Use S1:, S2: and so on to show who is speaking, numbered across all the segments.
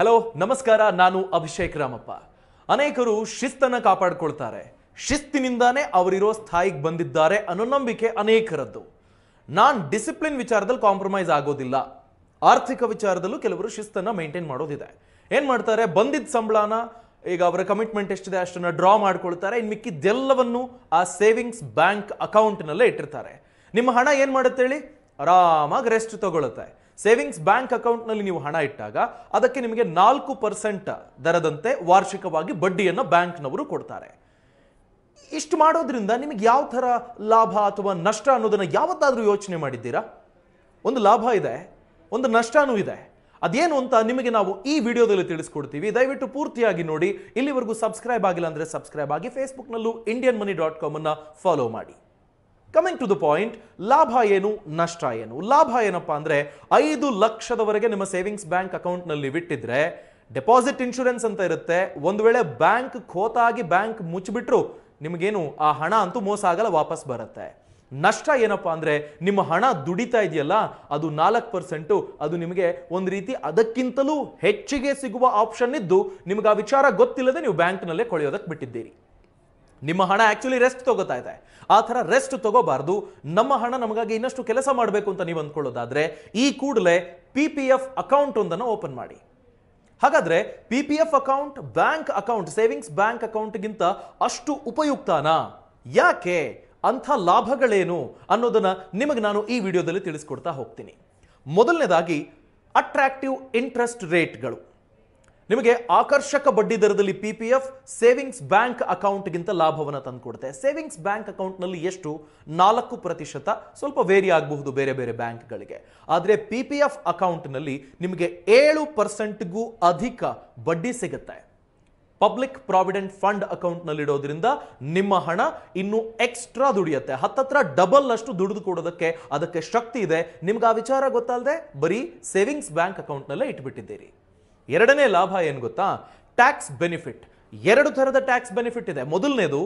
S1: hello ನಮಸ್ಕಾರ ನಾನು ಅಭಿಷೇಕ್ ರಾಮಪ್ಪ ಅನೇಕರು ಶಿಸ್ತನ್ನು ಕಾಪಾಡಿಕೊಳ್ತಾರೆ ಶಿಸ್ತಿನಿಂದಾನೇ ಅವರಿರೋ ಸ್ಥಾಯಿಗೆ ಬಂದಿದ್ದಾರೆ ಅನ್ನೋ ನಂಬಿಕೆ ಅನೇಕರದ್ದು ನಾನು ಡಿಸಿಪ್ಲಿನ್ ವಿಚಾರದಲ್ಲಿ ಕಾಂಪ್ರಮೈಸ್ ಆಗೋದಿಲ್ಲ ಆರ್ಥಿಕ ವಿಚಾರದಲ್ಲೂ ಕೆಲವರು ಶಿಸ್ತನ್ನು ಮೇಂಟೈನ್ ಮಾಡೋದಿದೆ ಏನು ಮಾಡ್ತಾರೆ ಬಂದಿದ್ದ ಸಂಬಳನ ಈಗ ಅವರ ಕಮಿಟ್ಮೆಂಟ್ ಎಷ್ಟಿದೆ ಅಷ್ಟನ್ನು ಡ್ರಾ ಮಾಡ್ಕೊಳ್ತಾರೆ ಇನ್ನು ಮಿಕ್ಕಿದ್ದೆಲ್ಲವನ್ನು ಆ ಸೇವಿಂಗ್ಸ್ ಬ್ಯಾಂಕ್ ಅಕೌಂಟ್ನಲ್ಲೇ ಇಟ್ಟಿರ್ತಾರೆ ನಿಮ್ಮ ಹಣ ಏನು ಮಾಡುತ್ತೆ ಹೇಳಿ ಆರಾಮಾಗಿ ರೆಸ್ಟ್ ತಗೊಳುತ್ತೆ ಸೇವಿಂಗ್ಸ್ ಬ್ಯಾಂಕ್ ಅಕೌಂಟ್ನಲ್ಲಿ ನೀವು ಹಣ ಇಟ್ಟಾಗ ಅದಕ್ಕೆ ನಿಮಗೆ ನಾಲ್ಕು ಪರ್ಸೆಂಟ್ ದರದಂತೆ ವಾರ್ಷಿಕವಾಗಿ ಬಡ್ಡಿಯನ್ನು ಬ್ಯಾಂಕ್ನವರು ಕೊಡ್ತಾರೆ ಇಷ್ಟು ಮಾಡೋದ್ರಿಂದ ನಿಮಗೆ ಯಾವ ಥರ ಲಾಭ ಅಥವಾ ನಷ್ಟ ಅನ್ನೋದನ್ನು ಯಾವತ್ತಾದರೂ ಯೋಚನೆ ಮಾಡಿದ್ದೀರಾ ಒಂದು ಲಾಭ ಇದೆ ಒಂದು ನಷ್ಟನೂ ಇದೆ ಅದೇನು ಅಂತ ನಿಮಗೆ ನಾವು ಈ ವಿಡಿಯೋದಲ್ಲಿ ತಿಳಿಸ್ಕೊಡ್ತೀವಿ ದಯವಿಟ್ಟು ಪೂರ್ತಿಯಾಗಿ ನೋಡಿ ಇಲ್ಲಿವರೆಗೂ ಸಬ್ಸ್ಕ್ರೈಬ್ ಆಗಿಲ್ಲ ಅಂದರೆ ಸಬ್ಸ್ಕ್ರೈಬ್ ಆಗಿ ಫೇಸ್ಬುಕ್ನಲ್ಲೂ ಇಂಡಿಯನ್ ಮನಿ ಡಾಟ್ ಕಾಮನ್ನು ಫಾಲೋ ಮಾಡಿ ಕಮಿಂಗ್ ಟು ದ ಪಾಯಿಂಟ್ ಲಾಭ ಏನು ನಷ್ಟ ಏನು ಲಾಭ ಏನಪ್ಪ ಅಂದ್ರೆ ಐದು ಲಕ್ಷದವರೆಗೆ ನಿಮ್ಮ ಸೇವಿಂಗ್ಸ್ ಬ್ಯಾಂಕ್ ಅಕೌಂಟ್ನಲ್ಲಿ ಬಿಟ್ಟಿದ್ರೆ ಡೆಪಾಸಿಟ್ ಇನ್ಶೂರೆನ್ಸ್ ಅಂತ ಇರುತ್ತೆ ಒಂದು ವೇಳೆ ಬ್ಯಾಂಕ್ ಖೋತಾಗಿ ಬ್ಯಾಂಕ್ ಮುಚ್ಚಿಬಿಟ್ರು ನಿಮಗೇನು ಆ ಹಣ ಅಂತೂ ಮೋಸ ಆಗಲ್ಲ ವಾಪಸ್ ಬರುತ್ತೆ ನಷ್ಟ ಏನಪ್ಪ ಅಂದರೆ ನಿಮ್ಮ ಹಣ ದುಡಿತಾ ಇದೆಯಲ್ಲ ಅದು ನಾಲ್ಕು ಪರ್ಸೆಂಟು ಅದು ನಿಮಗೆ ಒಂದು ರೀತಿ ಅದಕ್ಕಿಂತಲೂ ಹೆಚ್ಚಿಗೆ ಸಿಗುವ ಆಪ್ಷನ್ ಇದ್ದು ನಿಮಗೆ ಆ ವಿಚಾರ ಗೊತ್ತಿಲ್ಲದೆ ನೀವು ಬ್ಯಾಂಕ್ನಲ್ಲೇ ಕೊಳೆಯೋದಕ್ಕೆ ಬಿಟ್ಟಿದ್ದೀರಿ ನಿಮ್ಮ ಹಣ ಆಕ್ಚುಲಿ ರೆಸ್ಟ್ ತಗೋತಾ ಇದೆ ಆ ಥರ ರೆಸ್ಟ್ ತಗೋಬಾರ್ದು ನಮ್ಮ ಹಣ ನಮಗಾಗಿ ಇನ್ನಷ್ಟು ಕೆಲಸ ಮಾಡಬೇಕು ಅಂತ ನೀವು ಅಂದ್ಕೊಳ್ಳೋದಾದರೆ ಈ ಕೂಡಲೇ ಪಿ ಪಿ ಎಫ್ ಅಕೌಂಟ್ ಒಂದನ್ನು ಓಪನ್ ಮಾಡಿ ಹಾಗಾದರೆ P P F account bank account savings bank ಅಕೌಂಟ್ಗಿಂತ ಅಷ್ಟು ಉಪಯುಕ್ತನಾ ಯಾಕೆ ಅಂಥ ಲಾಭಗಳೇನು ಅನ್ನೋದನ್ನು ನಿಮಗೆ ನಾನು ಈ ವಿಡಿಯೋದಲ್ಲಿ ತಿಳಿಸ್ಕೊಡ್ತಾ ಹೋಗ್ತೀನಿ ಮೊದಲನೇದಾಗಿ ಅಟ್ರಾಕ್ಟಿವ್ ಇಂಟ್ರೆಸ್ಟ್ ರೇಟ್ಗಳು ನಿಮಗೆ ಆಕರ್ಷಕ ಬಡ್ಡಿ ದರದಲ್ಲಿ P P F savings bank ಅಕೌಂಟ್ಗಿಂತ ಲಾಭವನ್ನು ತಂದುಕೊಡುತ್ತೆ ಸೇವಿಂಗ್ಸ್ ಬ್ಯಾಂಕ್ ಅಕೌಂಟ್ನಲ್ಲಿ ಎಷ್ಟು ನಾಲ್ಕು ಪ್ರತಿಶತ ಸ್ವಲ್ಪ ವೇರಿ ಆಗಬಹುದು ಬೇರೆ ಬೇರೆ ಬ್ಯಾಂಕ್ಗಳಿಗೆ ಆದರೆ ಪಿ ಪಿ ಎಫ್ ಅಕೌಂಟ್ನಲ್ಲಿ ನಿಮಗೆ ಏಳು ಪರ್ಸೆಂಟ್ಗೂ ಅಧಿಕ ಬಡ್ಡಿ ಸಿಗುತ್ತೆ ಪಬ್ಲಿಕ್ ಪ್ರಾವಿಡೆಂಟ್ ಫಂಡ್ ಅಕೌಂಟ್ನಲ್ಲಿಡೋದ್ರಿಂದ ನಿಮ್ಮ ಹಣ ಇನ್ನೂ ಎಕ್ಸ್ಟ್ರಾ ದುಡಿಯುತ್ತೆ ಹತ್ತತ್ರ ಡಬಲ್ ಅಷ್ಟು ದುಡಿದು ಕೊಡೋದಕ್ಕೆ ಅದಕ್ಕೆ ಶಕ್ತಿ ಇದೆ ನಿಮ್ಗೆ ಆ ವಿಚಾರ ಗೊತ್ತಲ್ಲದೆ ಬರೀ ಸೇವಿಂಗ್ಸ್ ಬ್ಯಾಂಕ್ ಅಕೌಂಟ್ನಲ್ಲೇ ಇಟ್ಬಿಟ್ಟಿದ್ದೀರಿ ಎರಡನೇ ಲಾಭ ಏನು ಗೊತ್ತಾ ಟ್ಯಾಕ್ಸ್ ಬೆನಿಫಿಟ್ ಎರಡು ಥರದ ಟ್ಯಾಕ್ಸ್ ಬೆನಿಫಿಟ್ ಇದೆ ಮೊದಲನೇದು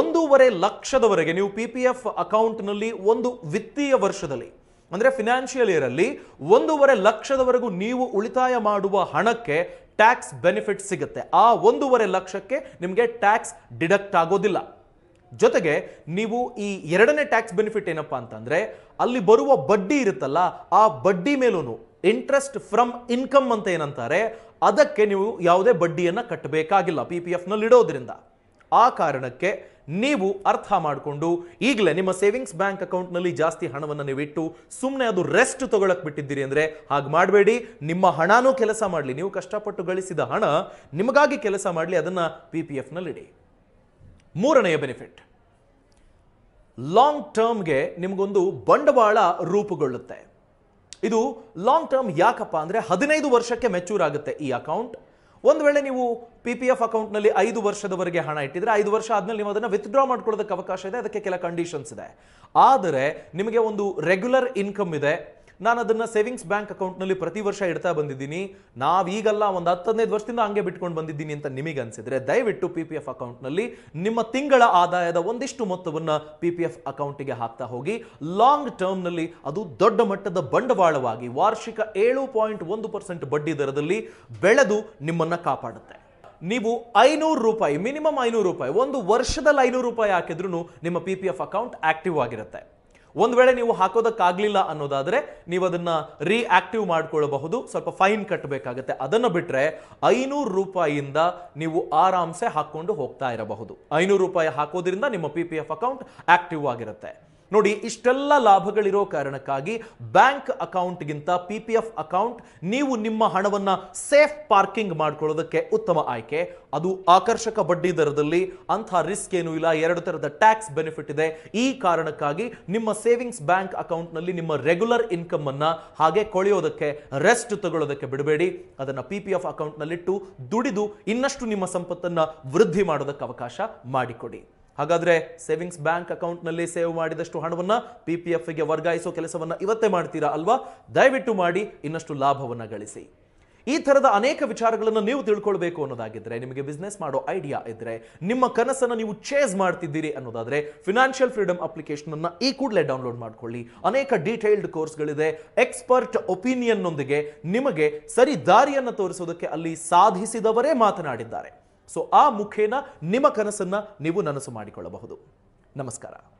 S1: ಒಂದೂವರೆ ಲಕ್ಷದವರೆಗೆ ನೀವು ಪಿ ಪಿ ಎಫ್ ಅಕೌಂಟ್ನಲ್ಲಿ ಒಂದು ವಿತ್ತೀಯ ವರ್ಷದಲ್ಲಿ ಅಂದರೆ ಫಿನಾನ್ಷಿಯಲ್ ಇಯರಲ್ಲಿ ಒಂದೂವರೆ ಲಕ್ಷದವರೆಗೂ ನೀವು ಉಳಿತಾಯ ಮಾಡುವ ಹಣಕ್ಕೆ ಟ್ಯಾಕ್ಸ್ ಬೆನಿಫಿಟ್ ಸಿಗುತ್ತೆ ಆ ಒಂದೂವರೆ ಲಕ್ಷಕ್ಕೆ ನಿಮಗೆ ಟ್ಯಾಕ್ಸ್ ಡಿಡಕ್ಟ್ ಆಗೋದಿಲ್ಲ ಜೊತೆಗೆ ನೀವು ಈ ಎರಡನೇ ಟ್ಯಾಕ್ಸ್ ಬೆನಿಫಿಟ್ ಏನಪ್ಪಾ ಅಂತಂದರೆ ಅಲ್ಲಿ ಬರುವ ಬಡ್ಡಿ ಇರುತ್ತಲ್ಲ ಆ ಬಡ್ಡಿ ಮೇಲೂ ಇಂಟ್ರೆಸ್ಟ್ ಫ್ರಮ್ ಇನ್ಕಮ್ ಅಂತ ಏನಂತಾರೆ ಅದಕ್ಕೆ ನೀವು ಯಾವುದೇ ಬಡ್ಡಿಯನ್ನು ಕಟ್ಟಬೇಕಾಗಿಲ್ಲ ಪಿ ಪಿ ಎಫ್ನಲ್ಲಿ ಇಡೋದ್ರಿಂದ ಆ ಕಾರಣಕ್ಕೆ ನೀವು ಅರ್ಥ ಮಾಡಿಕೊಂಡು ಈಗಲೇ ನಿಮ್ಮ ಸೇವಿಂಗ್ಸ್ ಬ್ಯಾಂಕ್ ಅಕೌಂಟ್ನಲ್ಲಿ ಜಾಸ್ತಿ ಹಣವನ್ನು ನೀವು ಇಟ್ಟು ಸುಮ್ಮನೆ ಅದು ರೆಸ್ಟ್ ತಗೊಳಕ್ ಬಿಟ್ಟಿದ್ದೀರಿ ಅಂದರೆ ಹಾಗೆ ಮಾಡಬೇಡಿ ನಿಮ್ಮ ಹಣನೂ ಕೆಲಸ ಮಾಡಲಿ ನೀವು ಕಷ್ಟಪಟ್ಟು ಗಳಿಸಿದ ಹಣ ನಿಮಗಾಗಿ ಕೆಲಸ ಮಾಡಲಿ ಅದನ್ನು ಪಿ ಪಿ ಎಫ್ನಲ್ಲಿ ಇಡಿ ಮೂರನೆಯ ಬೆನಿಫಿಟ್ ಲಾಂಗ್ ಟರ್ಮ್ಗೆ ನಿಮಗೊಂದು ಬಂಡವಾಳ ರೂಪುಗೊಳ್ಳುತ್ತೆ ಇದು ಲಾಂಗ್ ಟರ್ಮ್ ಯಾಕಪ್ಪ ಅಂದರೆ ಹದಿನೈದು ವರ್ಷಕ್ಕೆ ಮೆಚೂರ್ ಆಗುತ್ತೆ ಈ ಅಕೌಂಟ್ ಒಂದು ವೇಳೆ ನೀವು ಪಿ ಪಿ ಎಫ್ ಅಕೌಂಟ್ನಲ್ಲಿ ಐದು ವರ್ಷದವರೆಗೆ ಹಣ ಇಟ್ಟಿದ್ರೆ ಐದು ವರ್ಷ ಆದಮೇಲೆ ನೀವು ಅದನ್ನು ವಿತ್ಡ್ರಾ ಮಾಡ್ಕೊಳ್ಳೋದಕ್ಕೆ ಅವಕಾಶ ಇದೆ ಅದಕ್ಕೆ ಕೆಲ ಕಂಡೀಷನ್ಸ್ ಇದೆ ಆದರೆ ನಿಮಗೆ ಒಂದು ರೆಗ್ಯುಲರ್ ಇನ್ಕಮ್ ಇದೆ ನಾನು ಅದನ್ನು ಸೇವಿಂಗ್ಸ್ ಬ್ಯಾಂಕ್ ಅಕೌಂಟ್ನಲ್ಲಿ ಪ್ರತಿ ವರ್ಷ ಇಡ್ತಾ ಬಂದಿದ್ದೀನಿ ನಾವೀಗಲ್ಲ ಒಂದು ಹತ್ತು ವರ್ಷದಿಂದ ಹಂಗೆ ಬಿಟ್ಕೊಂಡು ಬಂದಿದ್ದೀನಿ ಅಂತ ನಿಮಗೆ ಅನಿಸಿದರೆ ದಯವಿಟ್ಟು ಪಿ ಪಿ ಎಫ್ ಅಕೌಂಟ್ನಲ್ಲಿ ನಿಮ್ಮ ತಿಂಗಳ ಆದಾಯದ ಒಂದಿಷ್ಟು ಮೊತ್ತವನ್ನು ಪಿ ಪಿ ಎಫ್ ಅಕೌಂಟಿಗೆ ಹಾಕ್ತಾ ಹೋಗಿ ಲಾಂಗ್ ಟರ್ಮ್ನಲ್ಲಿ ಅದು ದೊಡ್ಡ ಮಟ್ಟದ ಬಂಡವಾಳವಾಗಿ ವಾರ್ಷಿಕ ಏಳು ಪಾಯಿಂಟ್ ಒಂದು ಪರ್ಸೆಂಟ್ ಬಡ್ಡಿ ದರದಲ್ಲಿ ಬೆಳೆದು ನಿಮ್ಮನ್ನು ಕಾಪಾಡುತ್ತೆ ನೀವು ಐನೂರು ರೂಪಾಯಿ ಮಿನಿಮಮ್ ಐನೂರು ರೂಪಾಯಿ ಒಂದು ವರ್ಷದಲ್ಲಿ ಐನೂರು ರೂಪಾಯಿ ಹಾಕಿದ್ರೂ ನಿಮ್ಮ P P F account active ಆಗಿರುತ್ತೆ ಒಂದು ವೇಳೆ ನೀವು ಹಾಕೋದಕ್ಕಾಗಲಿಲ್ಲ ಅನ್ನೋದಾದರೆ ನೀವು ಅದನ್ನು ರಿಆಕ್ಟಿವ್ ಮಾಡಿಕೊಳ್ಳಬಹುದು ಸ್ವಲ್ಪ ಫೈನ್ ಕಟ್ಟಬೇಕಾಗತ್ತೆ ಅದನ್ನು ಬಿಟ್ಟರೆ ಐನೂರು ರೂಪಾಯಿಯಿಂದ ನೀವು ಆರಾಮ್ಸೆ ಹಾಕ್ಕೊಂಡು ಹೋಗ್ತಾ ಇರಬಹುದು ಐನೂರು ರೂಪಾಯಿ ಹಾಕೋದ್ರಿಂದ ನಿಮ್ಮ P P F account active ಆಗಿರುತ್ತೆ ನೋಡಿ ಇಷ್ಟೆಲ್ಲ ಲಾಭಗಳಿರೋ ಕಾರಣಕ್ಕಾಗಿ ಬ್ಯಾಂಕ್ ಅಕೌಂಟ್ಗಿಂತ ಪಿ ಪಿ ಎಫ್ ಅಕೌಂಟ್ ನೀವು ನಿಮ್ಮ ಹಣವನ್ನು ಸೇಫ್ ಪಾರ್ಕಿಂಗ್ ಮಾಡ್ಕೊಳ್ಳೋದಕ್ಕೆ ಉತ್ತಮ ಆಯ್ಕೆ ಅದು ಆಕರ್ಷಕ ಬಡ್ಡಿ ದರದಲ್ಲಿ ಅಂಥ ರಿಸ್ಕ್ ಏನೂ ಇಲ್ಲ ಎರಡು ಥರದ ಟ್ಯಾಕ್ಸ್ ಬೆನಿಫಿಟ್ ಇದೆ ಈ ಕಾರಣಕ್ಕಾಗಿ ನಿಮ್ಮ ಸೇವಿಂಗ್ಸ್ ಬ್ಯಾಂಕ್ ಅಕೌಂಟ್ನಲ್ಲಿ ನಿಮ್ಮ ರೆಗ್ಯುಲರ್ ಇನ್ಕಮ್ ಅನ್ನ ಹಾಗೆ ಕೊಳೆಯೋದಕ್ಕೆ ರೆಸ್ಟ್ ತಗೊಳ್ಳೋದಕ್ಕೆ ಬಿಡಬೇಡಿ ಅದನ್ನು ಪಿ ಪಿ ಎಫ್ ಅಕೌಂಟ್ನಲ್ಲಿಟ್ಟು ದುಡಿದು ಇನ್ನಷ್ಟು ನಿಮ್ಮ ಸಂಪತ್ತನ್ನು ವೃದ್ಧಿ ಮಾಡೋದಕ್ಕೆ ಅವಕಾಶ ಮಾಡಿಕೊಡಿ ಹಾಗಾದ್ರೆ ಸೇವಿಂಗ್ಸ್ ಬ್ಯಾಂಕ್ ಅಕೌಂಟ್ನಲ್ಲಿ ಸೇವ್ ಮಾಡಿದಷ್ಟು ಹಣವನ್ನ ಪಿ ಪಿ ಎಫ್ಗೆ ವರ್ಗಾಯಿಸೋ ಕೆಲಸವನ್ನ ಇವತ್ತೇ ಮಾಡ್ತೀರಾ ಅಲ್ವಾ ದಯವಿಟ್ಟು ಮಾಡಿ ಇನ್ನಷ್ಟು ಲಾಭವನ್ನ ಗಳಿಸಿ ಈ ಥರದ ಅನೇಕ ವಿಚಾರಗಳನ್ನು ನೀವು ತಿಳ್ಕೊಳ್ಬೇಕು ಅನ್ನೋದಾಗಿದ್ರೆ ನಿಮಗೆ ಬಿಸ್ನೆಸ್ ಮಾಡೋ ಐಡಿಯಾ ಇದ್ರೆ ನಿಮ್ಮ ಕನಸನ್ನು ನೀವು ಚೇಸ್ ಮಾಡ್ತಿದ್ದೀರಿ ಅನ್ನೋದಾದ್ರೆ ಫಿನಾನ್ಷಿಯಲ್ ಫ್ರೀಡಮ್ ಅಪ್ಲಿಕೇಶನ್ ಅನ್ನ ಈ ಕೂಡಲೇ ಡೌನ್ಲೋಡ್ ಮಾಡ್ಕೊಳ್ಳಿ ಅನೇಕ ಡೀಟೈಲ್ಡ್ ಕೋರ್ಸ್ಗಳಿದೆ ಎಕ್ಸ್ಪರ್ಟ್ ಒಪಿನಿಯನ್ನೊಂದಿಗೆ ನಿಮಗೆ ಸರಿ ದಾರಿಯನ್ನು ತೋರಿಸೋದಕ್ಕೆ ಅಲ್ಲಿ ಸಾಧಿಸಿದವರೇ ಮಾತನಾಡಿದ್ದಾರೆ ಸೊ ಆ ಮುಖೇನ ನಿಮ್ಮ ಕನಸನ್ನು ನೀವು ನನಸು ಮಾಡಿಕೊಳ್ಳಬಹುದು ನಮಸ್ಕಾರ